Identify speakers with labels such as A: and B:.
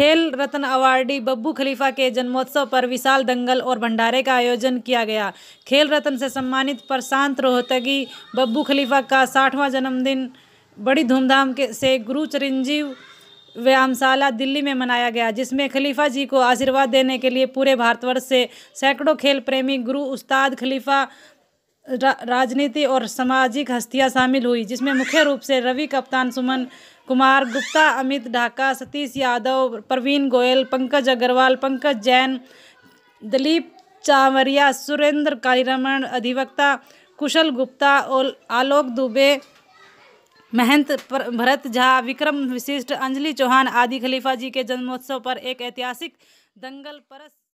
A: खेल रत्न अवार्डी बब्बू खलीफा के जन्मोत्सव पर विशाल दंगल और भंडारे का आयोजन किया गया खेल रत्न से सम्मानित प्रशांत रोहतगी बब्बू खलीफा का साठवां जन्मदिन बड़ी धूमधाम के से गुरु चिरंजीव व्यायामशाला दिल्ली में मनाया गया जिसमें खलीफा जी को आशीर्वाद देने के लिए पूरे भारतवर्ष से सैकड़ों खेल प्रेमी गुरु उस्ताद खलीफा रा, राजनीति और सामाजिक हस्तियां शामिल हुई जिसमें मुख्य रूप से रवि कप्तान सुमन कुमार गुप्ता अमित ढाका सतीश यादव प्रवीण गोयल पंकज अग्रवाल पंकज जैन दिलीप चावरिया सुरेंद्र कालीरमण अधिवक्ता कुशल गुप्ता और आलोक दुबे महंत भरत झा विक्रम विशिष्ट अंजलि चौहान आदि खलीफा जी के जन्मोत्सव पर एक ऐतिहासिक
B: दंगल परस